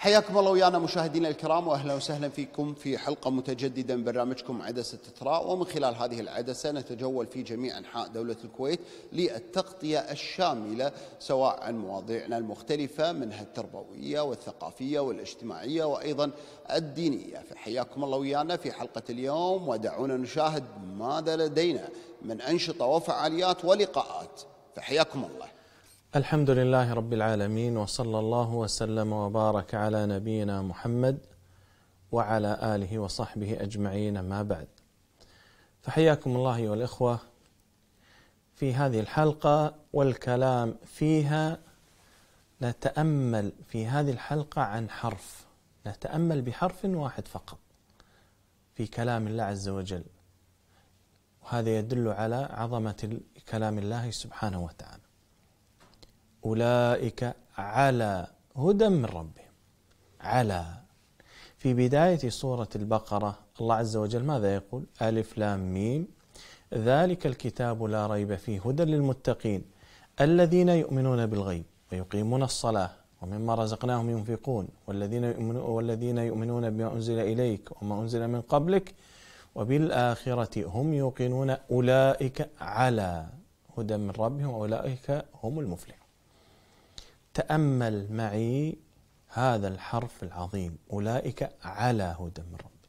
حياكم الله ويانا مشاهدينا الكرام واهلا وسهلا فيكم في حلقه متجدده من برنامجكم عدسه تتراء ومن خلال هذه العدسه نتجول في جميع انحاء دوله الكويت للتغطيه الشامله سواء عن مواضيعنا المختلفه منها التربويه والثقافيه والاجتماعيه وايضا الدينيه فحياكم الله ويانا في حلقه اليوم ودعونا نشاهد ماذا لدينا من انشطه وفعاليات ولقاءات فحياكم الله الحمد لله رب العالمين وصلى الله وسلم وبارك على نبينا محمد وعلى اله وصحبه اجمعين ما بعد فحياكم الله ايها الاخوه في هذه الحلقه والكلام فيها نتامل في هذه الحلقه عن حرف نتامل بحرف واحد فقط في كلام الله عز وجل وهذا يدل على عظمه كلام الله سبحانه وتعالى أولئك على هدى من ربهم على في بداية سورة البقرة الله عز وجل ماذا يقول ألف لام ميم ذلك الكتاب لا ريب فيه هدى للمتقين الذين يؤمنون بالغيب ويقيمون الصلاة ومما رزقناهم ينفقون والذين يؤمنون, والذين يؤمنون بما أنزل إليك وما أنزل من قبلك وبالآخرة هم يوقنون أولئك على هدى من ربهم وأولئك هم المفلحون تأمل معي هذا الحرف العظيم أولئك على هدى من ربي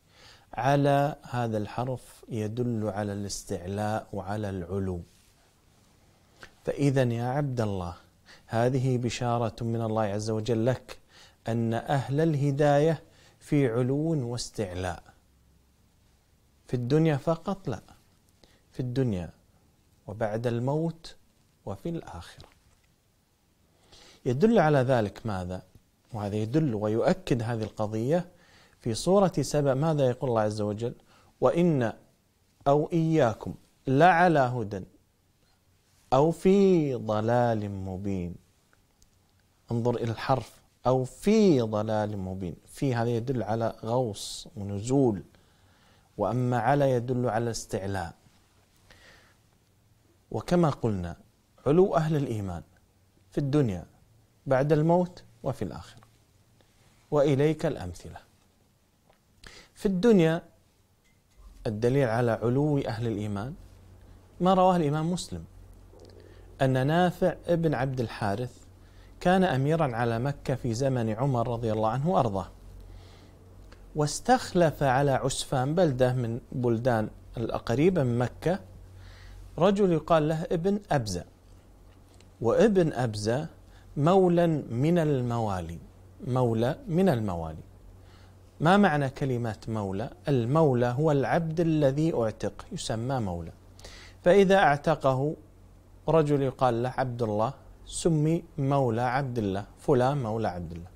على هذا الحرف يدل على الاستعلاء وعلى العلو فإذا يا عبد الله هذه بشارة من الله عز وجل لك أن أهل الهداية في علو واستعلاء في الدنيا فقط لا في الدنيا وبعد الموت وفي الآخرة يدل على ذلك ماذا؟ وهذا يدل ويؤكد هذه القضية في سورة سبأ ماذا يقول الله عز وجل؟ وإن أو إياكم لعلى هدى أو في ضلال مبين انظر إلى الحرف أو في ضلال مبين في هذا يدل على غوص ونزول وأما على يدل على استعلاء وكما قلنا علو أهل الإيمان في الدنيا بعد الموت وفي الآخرة وإليك الأمثلة في الدنيا الدليل على علو أهل الإيمان ما رواه الإمام مسلم أن نافع ابن عبد الحارث كان أميرا على مكة في زمن عمر رضي الله عنه وأرضاه واستخلف على عسفان بلدة من بلدان القريبة من مكة رجل يقال له ابن أبزة وابن أبزة مولى من الموالي مولى من الموالي ما معنى كلمة مولى؟ المولى هو العبد الذي اعتق يسمى مولى فإذا اعتقه رجل يقال له عبد الله سمي مولى عبد الله فلان مولى عبد الله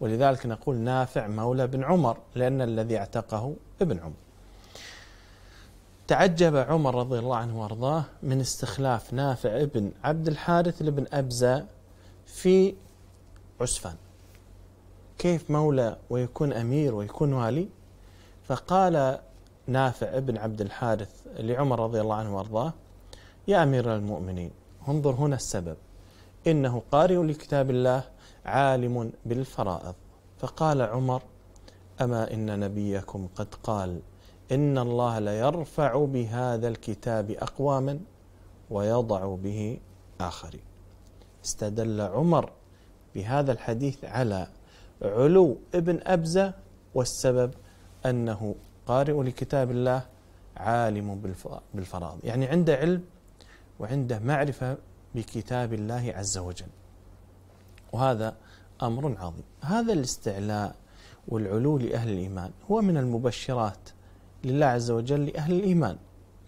ولذلك نقول نافع مولى بن عمر لأن الذي اعتقه ابن عمر تعجب عمر رضي الله عنه وارضاه من استخلاف نافع بن عبد الحارث لابن أبزة في عسفان كيف مولى ويكون أمير ويكون والي فقال نافع بن عبد الحارث لعمر رضي الله عنه وارضاه يا أمير المؤمنين انظر هنا السبب إنه قارئ لكتاب الله عالم بالفرائض فقال عمر أما إن نبيكم قد قال إن الله ليرفع بهذا الكتاب أقواما ويضع به آخرين استدل عمر بهذا الحديث على علو ابن أبزة والسبب أنه قارئ لكتاب الله عالم بالفرائض يعني عنده علم وعنده معرفة بكتاب الله عز وجل وهذا أمر عظيم هذا الاستعلاء والعلو لأهل الإيمان هو من المبشرات لله عز وجل لأهل الإيمان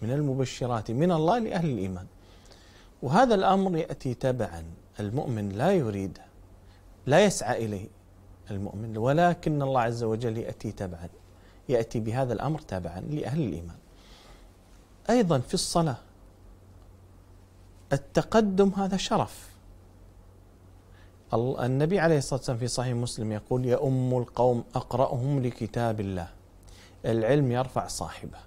من المبشرات من الله لأهل الإيمان وهذا الأمر يأتي تبعاً المؤمن لا يريد لا يسعى إليه المؤمن ولكن الله عز وجل يأتي تبعا يأتي بهذا الأمر تبعا لأهل الإيمان أيضا في الصلاة التقدم هذا شرف النبي عليه الصلاة والسلام في صحيح مسلم يقول يا ام القوم أقرأهم لكتاب الله العلم يرفع صاحبه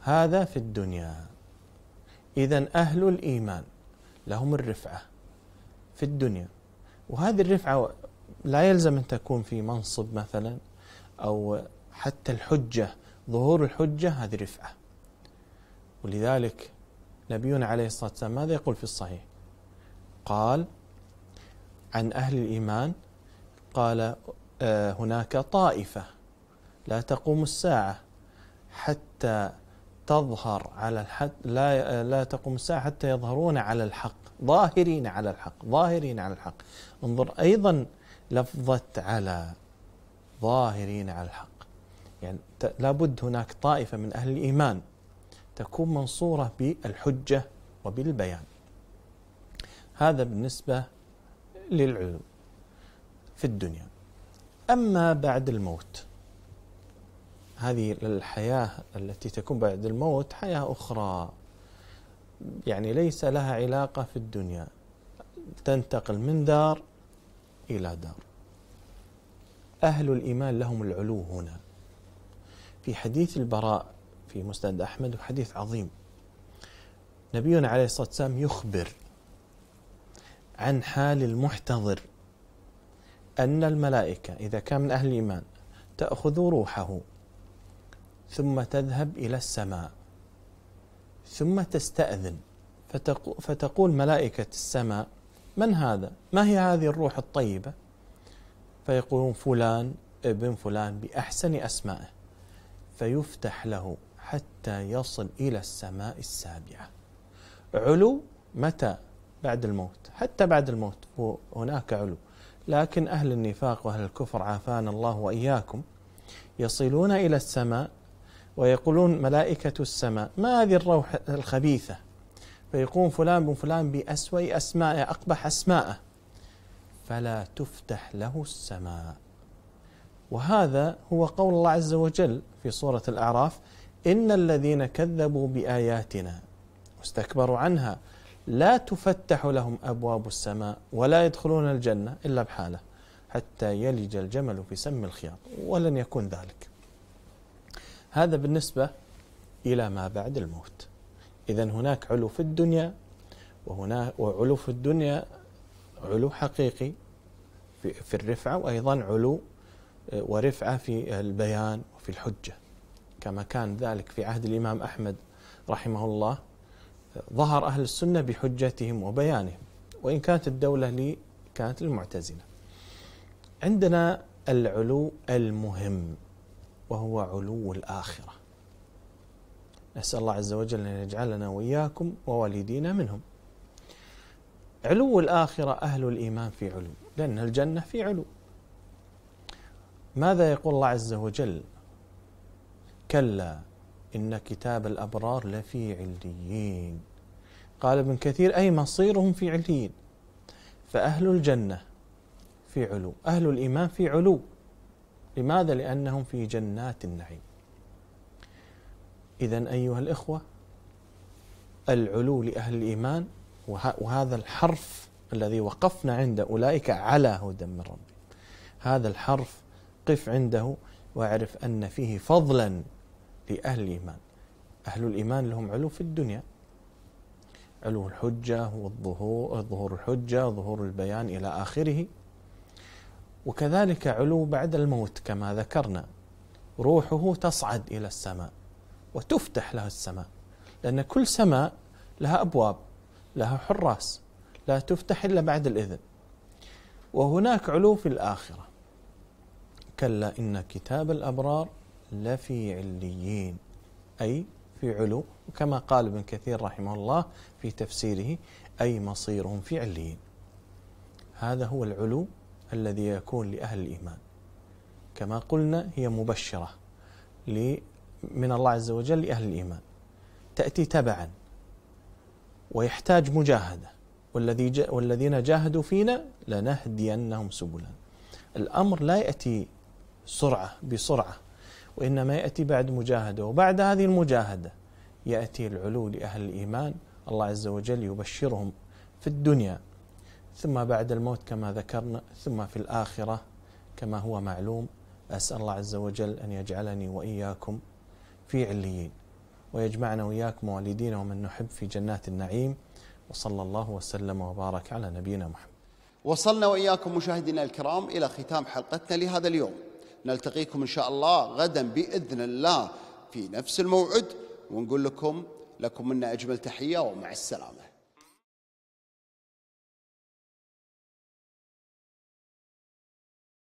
هذا في الدنيا إذا أهل الإيمان لهم الرفعة في الدنيا وهذه الرفعة لا يلزم أن تكون في منصب مثلا أو حتى الحجة ظهور الحجة هذه رفعة ولذلك نبينا عليه الصلاة والسلام ماذا يقول في الصحيح قال عن أهل الإيمان قال آه، هناك طائفة لا تقوم الساعة حتى تظهر على الحد لا لا تقوم الساعة حتى يظهرون على الحق ظاهرين على الحق ظاهرين على الحق انظر أيضا لفظة على ظاهرين على الحق يعني لابد هناك طائفة من أهل الإيمان تكون منصورة بالحجة وبالبيان هذا بالنسبة للعلوم في الدنيا أما بعد الموت هذه الحياة التي تكون بعد الموت حياة أخرى يعني ليس لها علاقة في الدنيا تنتقل من دار إلى دار أهل الإيمان لهم العلو هنا في حديث البراء في مسند أحمد وحديث عظيم نبينا عليه الصلاة والسلام يخبر عن حال المحتضر أن الملائكة إذا كان من أهل الإيمان تأخذ روحه ثم تذهب إلى السماء ثم تستأذن فتقول ملائكة السماء من هذا؟ ما هي هذه الروح الطيبة؟ فيقولون فلان ابن فلان بأحسن أسمائه فيفتح له حتى يصل إلى السماء السابعة علو متى؟ بعد الموت حتى بعد الموت هناك علو لكن أهل النفاق وأهل الكفر عافانا الله وإياكم يصلون إلى السماء ويقولون ملائكة السماء ما هذه الروح الخبيثة فيقوم فلان بن فلان بأسوأ أسماء أقبح أسماءه فلا تفتح له السماء وهذا هو قول الله عز وجل في سورة الأعراف إن الذين كذبوا بآياتنا واستكبروا عنها لا تفتح لهم أبواب السماء ولا يدخلون الجنة إلا بحالة حتى يلج الجمل في سم الخياط ولن يكون ذلك هذا بالنسبة إلى ما بعد الموت إذا هناك علو في الدنيا وهنا وعلو في الدنيا علو حقيقي في, في الرفعة وأيضا علو آه، ورفعة في البيان وفي الحجة كما كان ذلك في عهد الإمام أحمد رحمه الله ظهر أهل السنة بحجتهم وبيانهم وإن كانت الدولة لي كانت للمعتزلة عندنا العلو المهم وهو علو الآخرة نسأل الله عز وجل أن يجعلنا وإياكم ووالدينا منهم علو الآخرة أهل الإيمان في علو لأن الجنة في علو ماذا يقول الله عز وجل كلا إن كتاب الأبرار لفي عليين قال ابن كثير أي مصيرهم في عليين فأهل الجنة في علو أهل الإيمان في علو لماذا؟ لأنهم في جنات النعيم إذا أيها الإخوة العلو لأهل الإيمان وهذا الحرف الذي وقفنا عنده أولئك على هدى من ربهم هذا الحرف قف عنده واعرف أن فيه فضلا لأهل الإيمان أهل الإيمان لهم علو في الدنيا علو الحجة والظهور ظهور الحجة ظهور البيان إلى آخره وكذلك علو بعد الموت كما ذكرنا روحه تصعد الى السماء وتفتح له السماء لان كل سماء لها ابواب لها حراس لا تفتح الا بعد الاذن وهناك علو في الاخره كلا ان كتاب الابرار لفي عليين اي في علو وكما قال ابن كثير رحمه الله في تفسيره اي مصيرهم في عليين هذا هو العلو الذي يكون لأهل الإيمان كما قلنا هي مبشرة من الله عز وجل لأهل الإيمان تأتي تبعا ويحتاج مجاهدة والذي جا والذين جاهدوا فينا لنهدينهم سبلنا الأمر لا يأتي سرعة بسرعة وإنما يأتي بعد مجاهدة وبعد هذه المجاهدة يأتي العلو لأهل الإيمان الله عز وجل يبشرهم في الدنيا ثم بعد الموت كما ذكرنا ثم في الآخرة كما هو معلوم أسأل الله عز وجل أن يجعلني وإياكم في عليين ويجمعنا وإياكم والدينا ومن نحب في جنات النعيم وصلى الله وسلم وبارك على نبينا محمد وصلنا وإياكم مشاهدينا الكرام إلى ختام حلقتنا لهذا اليوم نلتقيكم إن شاء الله غدا بإذن الله في نفس الموعد ونقول لكم لكم منا أجمل تحية ومع السلامة